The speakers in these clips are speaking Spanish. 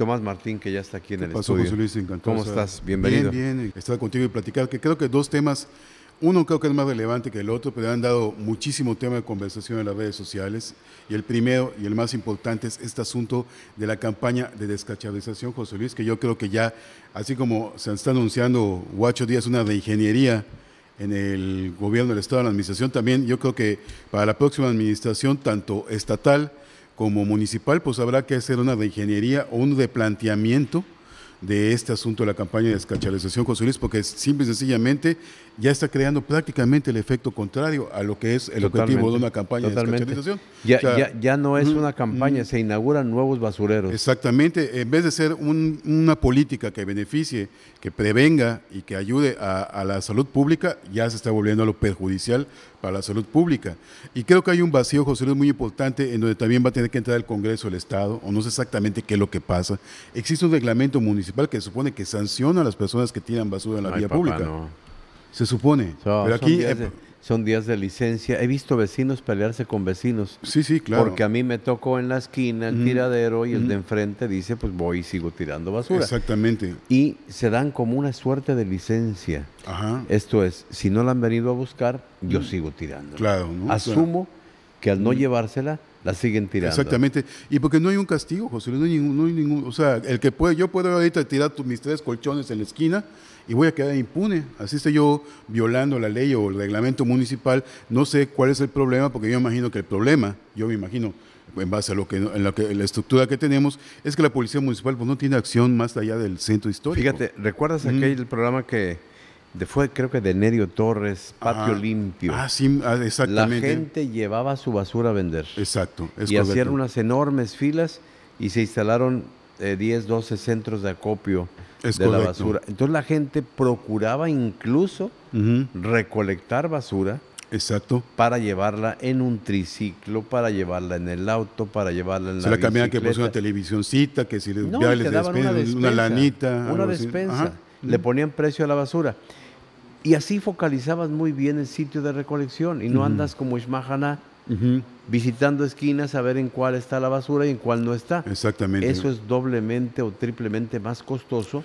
Tomás Martín, que ya está aquí en el pasó, José Luis? Encantado. ¿Cómo estás? Bienvenido. Bien, bien, estar contigo y platicar, que creo que dos temas, uno creo que es más relevante que el otro, pero han dado muchísimo tema de conversación en las redes sociales. Y el primero y el más importante es este asunto de la campaña de descacharización, José Luis, que yo creo que ya, así como se está anunciando Guacho Díaz una de ingeniería en el gobierno del Estado, en la administración, también yo creo que para la próxima administración, tanto estatal, como municipal, pues habrá que hacer una de ingeniería o uno de planteamiento de este asunto de la campaña de José Luis, porque simple y sencillamente ya está creando prácticamente el efecto contrario a lo que es el objetivo de una campaña de descacharización. Ya, ya, no es una campaña, se inauguran nuevos basureros. Exactamente, en vez de ser una política que beneficie, que prevenga y que ayude a, a la salud pública, ya se está volviendo a lo perjudicial para la salud pública. Y creo que hay un vacío, José Luis, muy importante en donde también va a tener que entrar el Congreso, el Estado, o no sé exactamente qué es lo que pasa. Existe un reglamento municipal que se supone que sanciona a las personas que tiran basura en la vía pública. Se supone. pero aquí eh, son días de licencia. He visto vecinos pelearse con vecinos. Sí, sí, claro. Porque a mí me tocó en la esquina el tiradero y el de enfrente dice, pues voy y sigo tirando basura. Exactamente. Y se dan como una suerte de licencia. Esto es, si no la han venido a buscar, yo mm. sigo tirando. Claro. ¿no? Asumo que al no mm. llevársela, la siguen tirando. Exactamente. Y porque no hay un castigo, José no hay ningún, o sea, el que puede, yo puedo ahorita tirar mis tres colchones en la esquina y voy a quedar impune. Así estoy yo violando la ley o el reglamento municipal. No sé cuál es el problema, porque yo imagino que el problema, yo me imagino, en base a lo que, en la, que, la estructura que tenemos, es que la policía municipal pues, no tiene acción más allá del centro histórico. Fíjate, ¿recuerdas aquel programa que de, fue creo que de Nerio Torres, ah, Patio Limpio. Ah, sí, ah, exactamente. La gente llevaba su basura a vender. Exacto. Es y hacían unas enormes filas y se instalaron 10, eh, 12 centros de acopio de la basura. Entonces la gente procuraba incluso recolectar basura. Exacto. Para llevarla en un triciclo, para llevarla en el auto, para llevarla en la Se la cambiaban que puso una televisioncita, que si les, daban una, despensa, una lanita. Una despensa le ponían precio a la basura. Y así focalizabas muy bien el sitio de recolección y no andas como Ishmahana visitando esquinas a ver en cuál está la basura y en cuál no está. Exactamente. Eso es doblemente o triplemente más costoso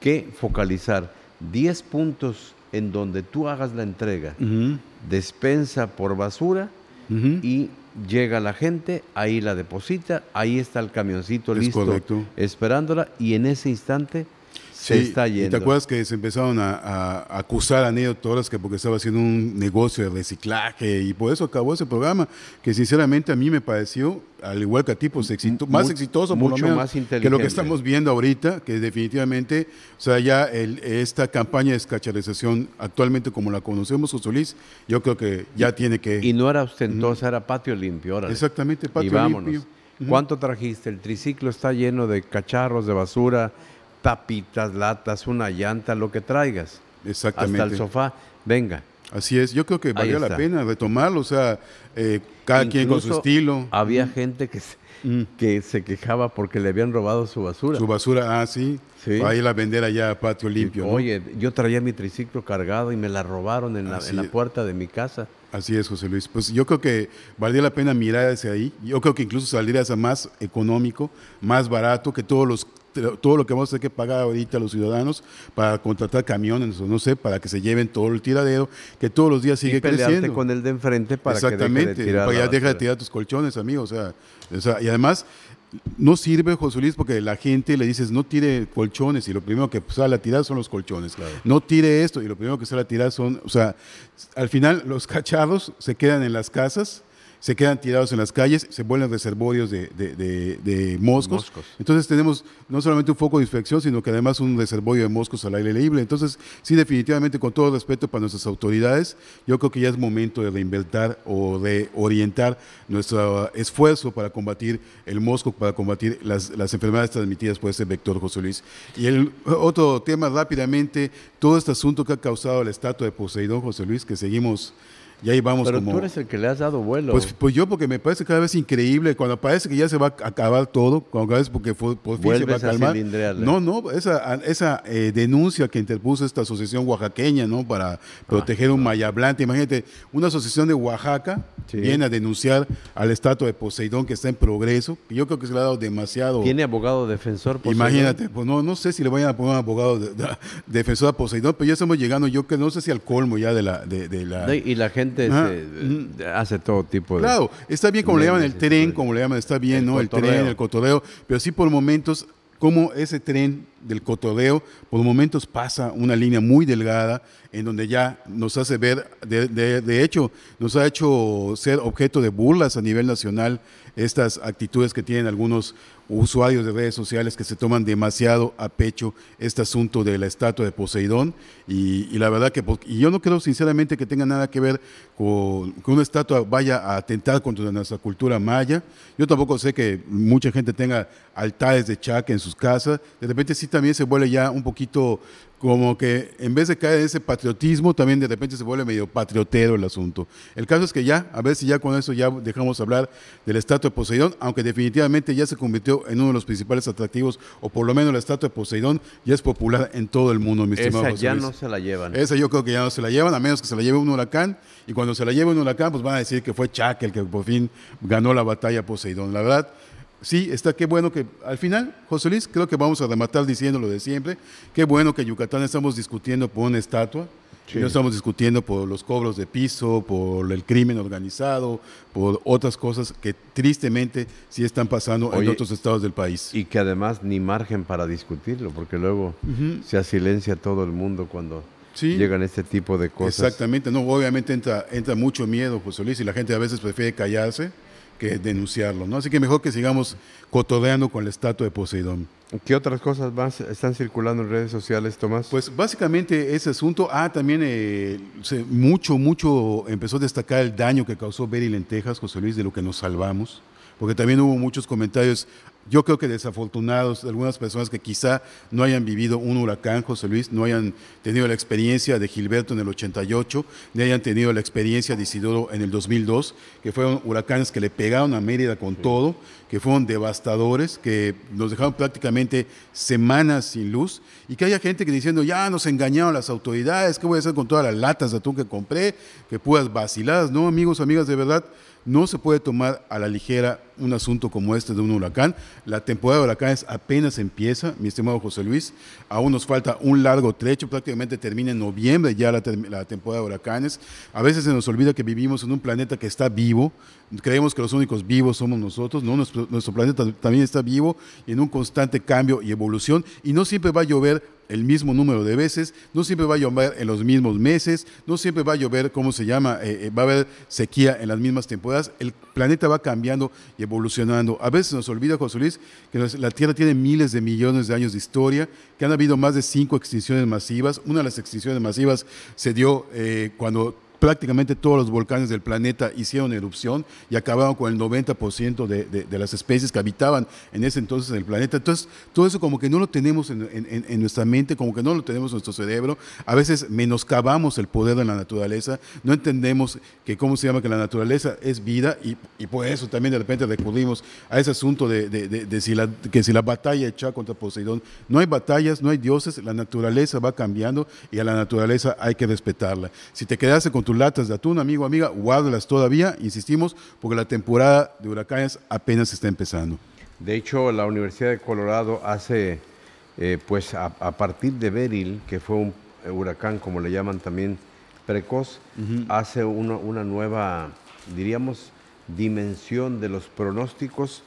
que focalizar 10 puntos en donde tú hagas la entrega, despensa por basura y llega la gente, ahí la deposita, ahí está el camioncito listo esperándola y en ese instante Sí, está yendo. ¿Y te acuerdas que se empezaron a, acusar a Neo Torres que porque estaba haciendo un negocio de reciclaje y por eso acabó ese programa, que sinceramente a mí me pareció, al igual que a ti, pues, más exitoso mucho más inteligente. que lo que estamos viendo ahorita, que definitivamente, o sea, ya el, esta campaña de escacharización actualmente como la conocemos, Luis, yo creo que ya tiene que... Y no era ostentosa, era patio limpio. ahora Exactamente, patio y ¿Cuánto trajiste? El triciclo está lleno de cacharros, de basura, tapitas, latas, una llanta, lo que traigas. Exactamente. Hasta el sofá, venga. Así es, yo creo que valía la pena retomarlo, o sea, eh, cada quien con su estilo. Había gente que se, mm. que se quejaba porque le habían robado su basura. Su basura, ah, sí, sí. para ir a vender allá a Patio Limpio. Oye, yo traía mi triciclo cargado y me la robaron en, la, puerta de mi casa. Así es, José Luis. Pues yo creo que valía la pena mirar hacia ahí. Yo creo que incluso saldría más económico, más barato que todos los todo lo que vamos a tener que pagar ahorita a los ciudadanos para contratar camiones o no sé, para que se lleven todo el tiradero, que todos los días sigue y con el de enfrente para Exactamente, que deje de tirar para ya deja de tirar tus colchones, amigo. O sea, o sea, y además no sirve, José Luis, porque la gente le dices, no tire colchones, y lo primero que sale a tirar son los colchones. Claro. No tire esto, y lo primero que sale a tirar son, o sea, al final los cachados se quedan en las casas se quedan tirados en las calles, se vuelven reservorios de, moscos. Entonces tenemos no solamente un foco de infección, sino que además un reservorio de moscos al aire libre. Entonces, sí, definitivamente, con todo respeto para nuestras autoridades, yo creo que ya es momento de reinventar o de orientar nuestro esfuerzo para combatir el mosco, para combatir las, enfermedades transmitidas por ese vector, José Luis. Y el otro tema rápidamente, todo este asunto que ha causado la estatua de Poseidón, José Luis, que seguimos y ahí vamos Pero tú eres el que le has dado vuelo. Pues, pues, yo, porque me parece cada vez increíble. Cuando parece que ya se va a acabar todo, cuando cada vez porque fue, por fin a calmar. no, no, esa, esa eh, denuncia que interpuso esta asociación oaxaqueña, ¿no? Para ah, proteger un mayablante. Imagínate, una asociación de Oaxaca viene a denunciar al de Poseidón que está en progreso. Yo creo que se le ha dado demasiado. ¿Tiene abogado defensor? Poseidón? Imagínate, pues no, no sé si le vayan a poner un abogado defensor a Poseidón, pero ya estamos llegando, yo que no sé si al colmo ya de la. De, de la... y la gente hace todo tipo de... Claro, está bien como le llaman el tren, como le llaman, está bien, ¿no? El tren, el cotorreo, pero sí por momentos, como ese tren del cotorreo, por momentos pasa una línea muy delgada en donde ya nos hace ver, de, hecho, nos ha hecho ser objeto de burlas a nivel nacional estas actitudes que tienen algunos usuarios de redes sociales que se toman demasiado a pecho este asunto de la estatua de Poseidón y, la verdad que y yo no creo sinceramente que tenga nada que ver con que una estatua vaya a atentar contra nuestra cultura maya. Yo tampoco sé que mucha gente tenga altares de chac en sus casas. De repente sí también se vuelve ya un poquito como que en vez de caer en ese patriotismo, también de repente se vuelve medio patriotero el asunto. El caso es que ya, a ver si ya con eso ya dejamos hablar del estatua de Poseidón, aunque definitivamente ya se convirtió en uno de los principales atractivos, o por lo menos la estatua de Poseidón ya es popular en todo el mundo, mi estimado Esa ya no se la llevan. Esa yo creo que ya no se la llevan, a menos que se la lleve un huracán, y cuando se la lleve un huracán, pues van a decir que fue Chuck el que por fin ganó la batalla Poseidón. La verdad, Sí, está qué bueno que al final, José Luis, creo que vamos a rematar diciendo lo de siempre. Qué bueno que Yucatán estamos discutiendo por una estatua. No estamos discutiendo por los cobros de piso, por el crimen organizado, por otras cosas que tristemente sí están pasando en otros estados del país. Y que además ni margen para discutirlo, porque luego se asilencia todo el mundo cuando llegan este tipo de cosas. Exactamente, no, obviamente entra, entra mucho miedo, José Luis, y la gente a veces prefiere callarse que denunciarlo, ¿no? Así que mejor que sigamos cotodeando con la estatua de Poseidón. ¿Qué otras cosas más están circulando en redes sociales, Tomás? Pues básicamente ese asunto. Ah, también eh, mucho, mucho empezó a destacar el daño que causó Beryl en Texas, José Luis, de lo que nos salvamos. Porque también hubo muchos comentarios yo creo que desafortunados, algunas personas que quizá no hayan vivido un huracán, José Luis, no hayan tenido la experiencia de Gilberto en el 88, ni hayan tenido la experiencia de Isidoro en el 2002, que fueron huracanes que le pegaron a Mérida con todo, que fueron devastadores, que nos dejaron prácticamente semanas sin luz, y que haya gente que diciendo, ya nos engañaron las autoridades, ¿qué voy a hacer con todas las latas de atún que compré? Que puras vaciladas, ¿no, amigos, amigas, de verdad? No se puede tomar a la ligera un asunto como este de un huracán. La temporada de huracanes apenas empieza, mi estimado José Luis. Aún nos falta un largo trecho, prácticamente termina en noviembre ya la, temporada de huracanes. A veces se nos olvida que vivimos en un planeta que está vivo. Creemos que los únicos vivos somos nosotros, ¿no? Nuestro, planeta también está vivo y en un constante cambio y evolución. Y no siempre va a llover el mismo número de veces, no siempre va a llover en los mismos meses, no siempre va a llover, ¿cómo se llama? Eh, eh, va a haber sequía en las mismas temporadas, el planeta va cambiando y evolucionando. A veces nos olvida, José Luis, que la Tierra tiene miles de millones de años de historia, que han habido más de cinco extinciones masivas, una de las extinciones masivas se dio eh, cuando prácticamente todos los volcanes del planeta hicieron erupción y acabaron con el 90% de, las especies que habitaban en ese entonces en el planeta. Entonces, todo eso como que no lo tenemos en, nuestra mente, como que no lo tenemos en nuestro cerebro. A veces menoscabamos el poder de la naturaleza, no entendemos que, ¿cómo se llama? Que la naturaleza es vida y, por eso también de repente recurrimos a ese asunto de, que si la batalla hecha contra Poseidón, no hay batallas, no hay dioses, la naturaleza va cambiando y a la naturaleza hay que respetarla. Si te quedaste con tu latas de atún, amigo, amiga, guárdalas todavía, insistimos, porque la temporada de huracanes apenas está empezando. De hecho, la Universidad de Colorado hace, eh, pues a, partir de Beryl, que fue un huracán, como le llaman también, precoz, hace una, nueva, diríamos, dimensión de los pronósticos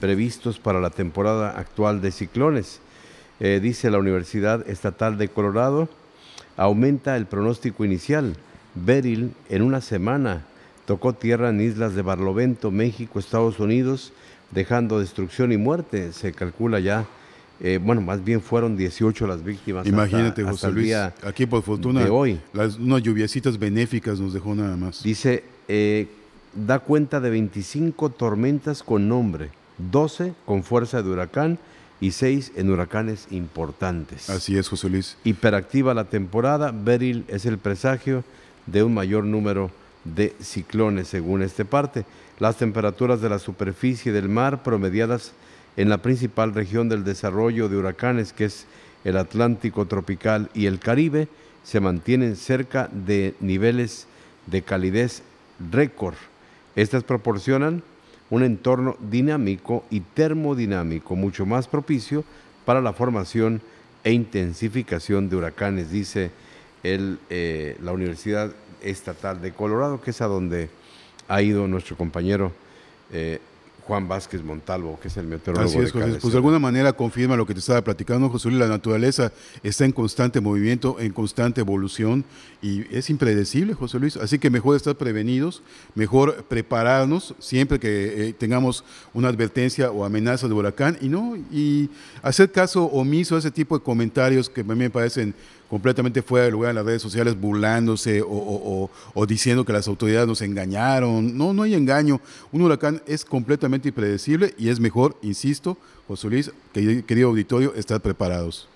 previstos para la temporada actual de ciclones. Eh, dice la Universidad Estatal de Colorado, aumenta el pronóstico inicial Beryl en una semana tocó tierra en islas de Barlovento, México, Estados Unidos, dejando destrucción y muerte. Se calcula ya, eh, bueno, más bien fueron 18 las víctimas. Imagínate, José Luis, aquí por fortuna, de hoy. unas lluviecitas benéficas nos dejó nada más. Dice, eh, da cuenta de 25 tormentas con nombre, 12 con fuerza de huracán y 6 en huracanes importantes. Así es, José Luis. Hiperactiva la temporada, Beryl es el presagio de un mayor número de ciclones, según este parte. Las temperaturas de la superficie del mar promediadas en la principal región del desarrollo de huracanes, que es el Atlántico tropical y el Caribe, se mantienen cerca de niveles de calidez récord. Estas proporcionan un entorno dinámico y termodinámico mucho más propicio para la formación e intensificación de huracanes, dice eh, la Universidad Estatal de Colorado, que es a donde ha ido nuestro compañero eh, Juan Vázquez Montalvo, que es el meteorólogo. Así es, pues de alguna manera confirma lo que te estaba platicando, José Luis. La naturaleza está en constante movimiento, en constante evolución y es impredecible, José Luis. Así que mejor estar prevenidos, mejor prepararnos siempre que eh, tengamos una advertencia o amenaza de huracán y no y hacer caso omiso a ese tipo de comentarios que a mí me parecen completamente fuera de lugar en las redes sociales burlándose o, diciendo que las autoridades nos engañaron. No, no hay engaño. Un huracán es completamente impredecible y es mejor, insisto, José Luis, querido auditorio, estar preparados.